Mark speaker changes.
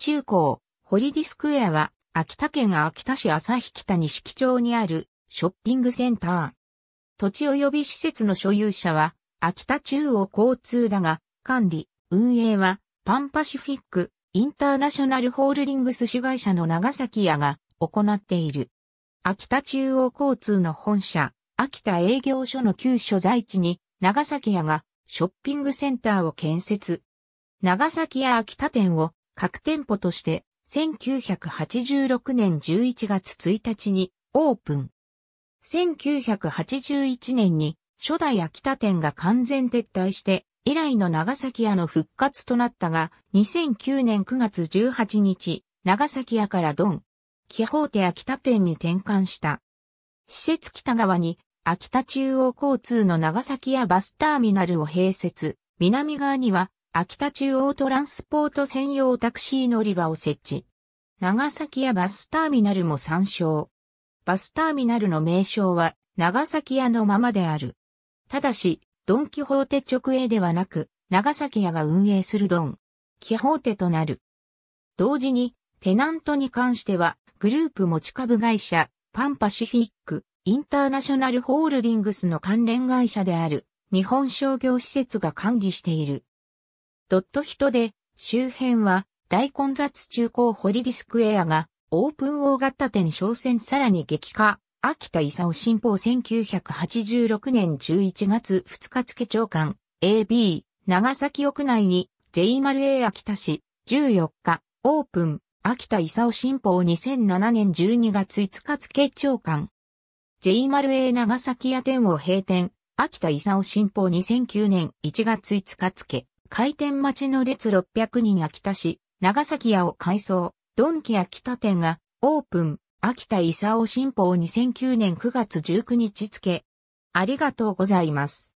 Speaker 1: 中高、ホリディスクエアは、秋田県秋田市旭北西木町にあるショッピングセンター。土地及び施設の所有者は、秋田中央交通だが、管理、運営は、パンパシフィック、インターナショナルホールディングス主会社の長崎屋が行っている。秋田中央交通の本社、秋田営業所の旧所在地に、長崎屋がショッピングセンターを建設。長崎屋秋田店を各店舗として、1986年11月1日にオープン。1981年に初代秋田店が完全撤退して、以来の長崎屋の復活となったが、2009年9月18日、長崎屋からドン、キホーテ秋田店に転換した。施設北側に、秋田中央交通の長崎屋バスターミナルを併設、南側には秋田中央トランスポート専用タクシー乗り場を設置。長崎屋バスターミナルも参照。バスターミナルの名称は長崎屋のままである。ただし、ドンキホーテ直営ではなく、長崎屋が運営するドン、キホーテとなる。同時に、テナントに関しては、グループ持ち株会社、パンパシフィック、インターナショナルホールディングスの関連会社である、日本商業施設が管理している。ドット人で、周辺は大混雑中高ホリディスクエアがオープン大型店商戦さらに激化。秋田勲新報1986年11月2日付長官 AB 長崎屋内に J-A 秋田市14日オープン秋田勲新報2007年12月5日付長官 J-A 長崎屋店を閉店秋田勲新報2009年1月5日付開店待ちの列600人秋田市、長崎屋を改装、ドンキ秋田店がオープン、秋田伊勲新報2009年9月19日付。ありがとうございます。